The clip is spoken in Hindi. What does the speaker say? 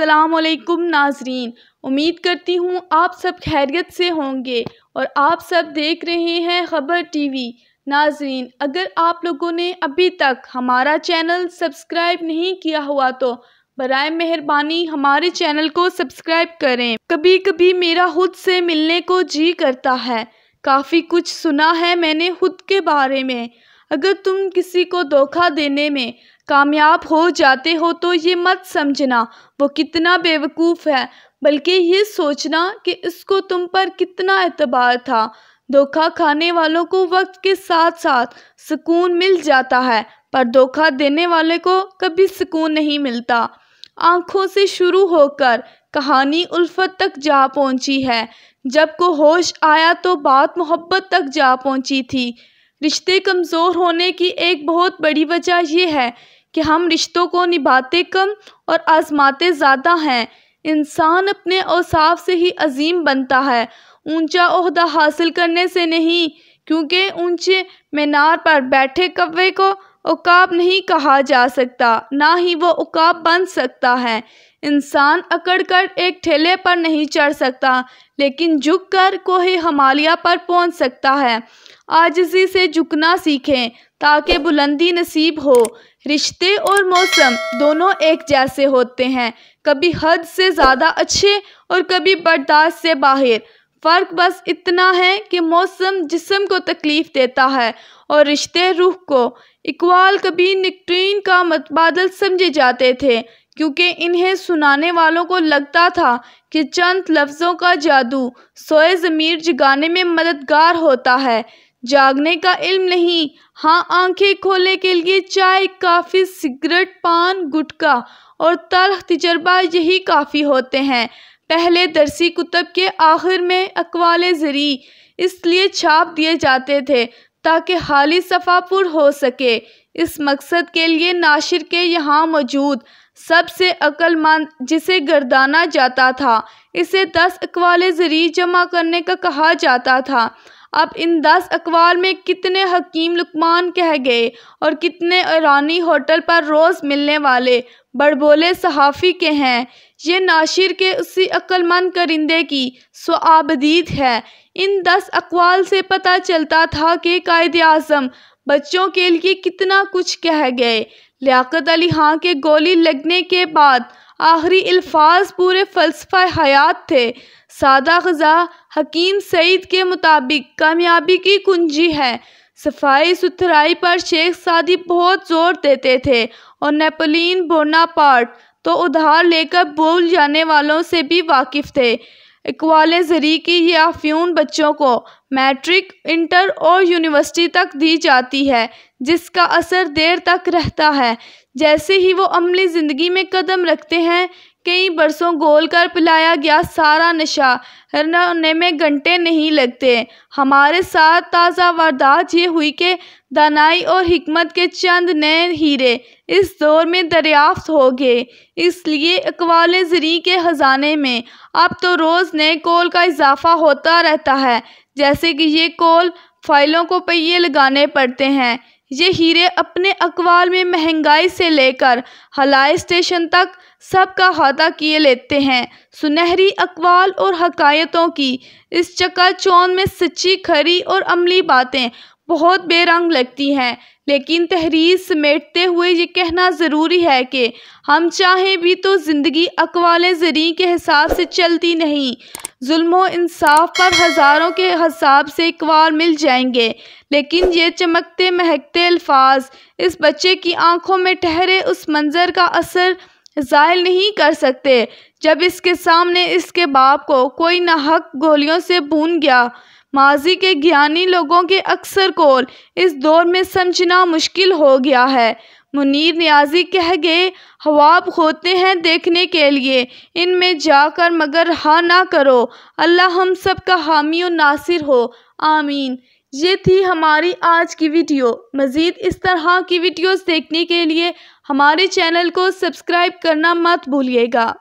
असलकुम नाजरीन उम्मीद करती हूँ आप सब खैरियत से होंगे और आप सब देख रहे हैं ख़बर टीवी नाजरीन अगर आप लोगों ने अभी तक हमारा चैनल सब्सक्राइब नहीं किया हुआ तो बरए मेहरबानी हमारे चैनल को सब्सक्राइब करें कभी कभी मेरा खुद से मिलने को जी करता है काफ़ी कुछ सुना है मैंने खुद के बारे में अगर तुम किसी को धोखा देने में कामयाब हो जाते हो तो ये मत समझना वो कितना बेवकूफ़ है बल्कि ये सोचना कि इसको तुम पर कितना एतबार था धोखा खाने वालों को वक्त के साथ साथ सुकून मिल जाता है पर धोखा देने वाले को कभी सुकून नहीं मिलता आँखों से शुरू होकर कहानी उल्फत तक जा पहुँची है जब को होश आया तो बात मोहब्बत तक जा पहुँची थी रिश्ते कमज़ोर होने की एक बहुत बड़ी वजह यह है कि हम रिश्तों को निभाते कम और आजमाते ज़्यादा हैं इंसान अपने औसाफ से ही अजीम बनता है ऊंचा अहदा हासिल करने से नहीं क्योंकि ऊंचे मीनार पर बैठे कवे को उकाब नहीं कहा जा सकता ना ही वो उकाब बन सकता है इंसान अकड़ कर एक ठेले पर नहीं चढ़ सकता लेकिन झुक कर कोहे हमालिया पर पहुंच सकता है आजजी से झुकना सीखें ताकि बुलंदी नसीब हो रिश्ते और मौसम दोनों एक जैसे होते हैं कभी हद से ज़्यादा अच्छे और कभी बर्दाश्त से बाहर फ़र्क बस इतना है कि मौसम जिसम को तकलीफ़ देता है और रिश्ते रूह को इकबाल कभी निकटीन का मतबादल समझे जाते थे क्योंकि इन्हें सुनाने वालों को लगता था कि चंद लफ्ज़ों का जादू सोए ज़मीर जगाने में मददगार होता है जागने का इल्म नहीं हाँ आंखें खोले के लिए चाय काफ़ी सिगरेट पान गुटखा और तलख तजर्बा यही काफ़ी होते हैं पहले दरसी कुतब के आखिर में अकवाल ज़री इसलिए छाप दिए जाते थे ताकि हाली सफ़ापुर हो सके इस मकसद के लिए नाशिर के यहाँ मौजूद सबसे अक्लमंद जिसे गर्दाना जाता था इसे दस अकवाल ज़री जमा करने का कहा जाता था अब इन दस अकवाल में कितने हकीम लुकमान कह गए और कितने ईरानी होटल पर रोज़ मिलने वाले बड़बोले सहाफ़ी के हैं ये नाशिर के उसी अक्लमंद करिंदे की सुआबदीद है इन दस अकवाल से पता चलता था कि कायद अजम बच्चों के लिए कितना कुछ कह गए लियाकत अली हाँ के गोली लगने के बाद आखिरी अल्फाज पूरे फ़लसफ़ा हयात थे सादा गज़ा हकीम सईद के मुताबिक कामयाबी की कुंजी है सफाई सुथराई पर शेख सादी बहुत जोर देते थे और नेपोलियन बोनापार्ट तो उधार लेकर बोल जाने वालों से भी वाकिफ़ थे इकवाले ज़री की ये आफ़ियून बच्चों को मैट्रिक इंटर और यूनिवर्सिटी तक दी जाती है जिसका असर देर तक रहता है जैसे ही वो अमली ज़िंदगी में कदम रखते हैं कई बरसों गोल कर पिलाया गया सारा नशा होने में घंटे नहीं लगते हमारे साथ ताज़ा वारदात ये हुई कि दानाई और हमत के चंद नए हीरे इस दौर में दरियाफ्त हो गए इसलिए अकवाल ज़री के ख़जाने में अब तो रोज़ नए कोल का इजाफा होता रहता है जैसे कि ये कोल फाइलों को पहिए लगाने पड़ते हैं ये हीरे अपने अकवाल में महंगाई से लेकर हलाई स्टेशन तक सब का अहाता किए लेते हैं सुनहरी अकवाल और हकायतों की इस चौन में सच्ची खरी और अमली बातें बहुत बेरंग लगती हैं लेकिन तहरीर समेटते हुए ये कहना ज़रूरी है कि हम चाहें भी तो ज़िंदगी अकवाल ज़री के हिसाब से चलती नहीं जुल्म इंसाफ पर हज़ारों के हिसाब से एक बार मिल जाएंगे लेकिन ये चमकते महकते अल्फाज इस बच्चे की आंखों में ठहरे उस मंज़र का असर जाहिर नहीं कर सकते जब इसके सामने इसके बाप को कोई नाहक गोलियों से भून गया माजी के ज्ञानी लोगों के अक्सर कोल इस दौर में समझना मुश्किल हो गया है मुनीर न्याजी कह गए खवाब होते हैं देखने के लिए इनमें जाकर मगर हा ना करो अल्लाह हम सब का हामी और नासिर हो आमीन ये थी हमारी आज की वीडियो मज़ीद इस तरह की वीडियोस देखने के लिए हमारे चैनल को सब्सक्राइब करना मत भूलिएगा